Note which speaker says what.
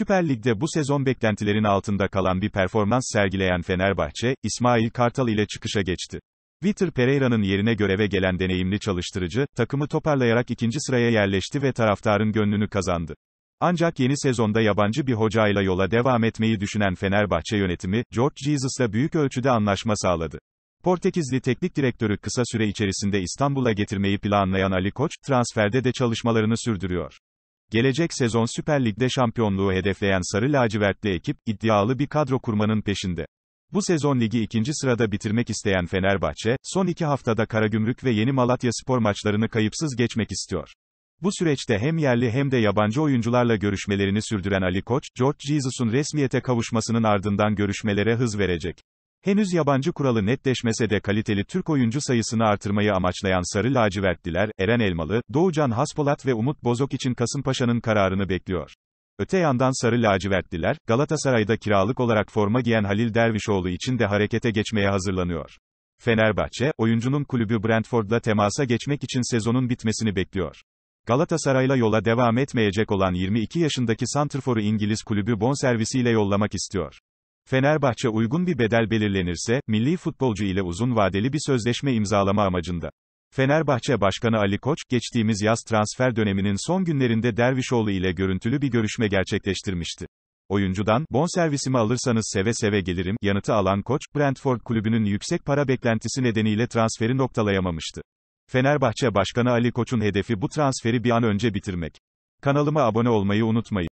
Speaker 1: Süper Lig'de bu sezon beklentilerin altında kalan bir performans sergileyen Fenerbahçe, İsmail Kartal ile çıkışa geçti. Vitor Pereira'nın yerine göreve gelen deneyimli çalıştırıcı, takımı toparlayarak ikinci sıraya yerleşti ve taraftarın gönlünü kazandı. Ancak yeni sezonda yabancı bir hocayla yola devam etmeyi düşünen Fenerbahçe yönetimi, George Jesus'la büyük ölçüde anlaşma sağladı. Portekizli teknik direktörü kısa süre içerisinde İstanbul'a getirmeyi planlayan Ali Koç, transferde de çalışmalarını sürdürüyor. Gelecek sezon Süper Lig'de şampiyonluğu hedefleyen Sarı Lacivertli ekip, iddialı bir kadro kurmanın peşinde. Bu sezon ligi ikinci sırada bitirmek isteyen Fenerbahçe, son iki haftada Karagümrük ve Yeni Malatya spor maçlarını kayıpsız geçmek istiyor. Bu süreçte hem yerli hem de yabancı oyuncularla görüşmelerini sürdüren Ali Koç, George Jesus'un resmiyete kavuşmasının ardından görüşmelere hız verecek. Henüz yabancı kuralı netleşmese de kaliteli Türk oyuncu sayısını artırmayı amaçlayan Sarı Lacivertliler, Eren Elmalı, Doğucan Haspolat ve Umut Bozok için Kasımpaşa'nın kararını bekliyor. Öte yandan Sarı Lacivertliler, Galatasaray'da kiralık olarak forma giyen Halil Dervişoğlu için de harekete geçmeye hazırlanıyor. Fenerbahçe, oyuncunun kulübü Brentford'la temasa geçmek için sezonun bitmesini bekliyor. Galatasaray'la yola devam etmeyecek olan 22 yaşındaki Santrfor'u İngiliz kulübü bonservisiyle yollamak istiyor. Fenerbahçe uygun bir bedel belirlenirse, milli futbolcu ile uzun vadeli bir sözleşme imzalama amacında. Fenerbahçe Başkanı Ali Koç, geçtiğimiz yaz transfer döneminin son günlerinde Dervişoğlu ile görüntülü bir görüşme gerçekleştirmişti. Oyuncudan, bonservisimi alırsanız seve seve gelirim, yanıtı alan Koç, Brentford kulübünün yüksek para beklentisi nedeniyle transferi noktalayamamıştı. Fenerbahçe Başkanı Ali Koç'un hedefi bu transferi bir an önce bitirmek. Kanalıma abone olmayı unutmayın.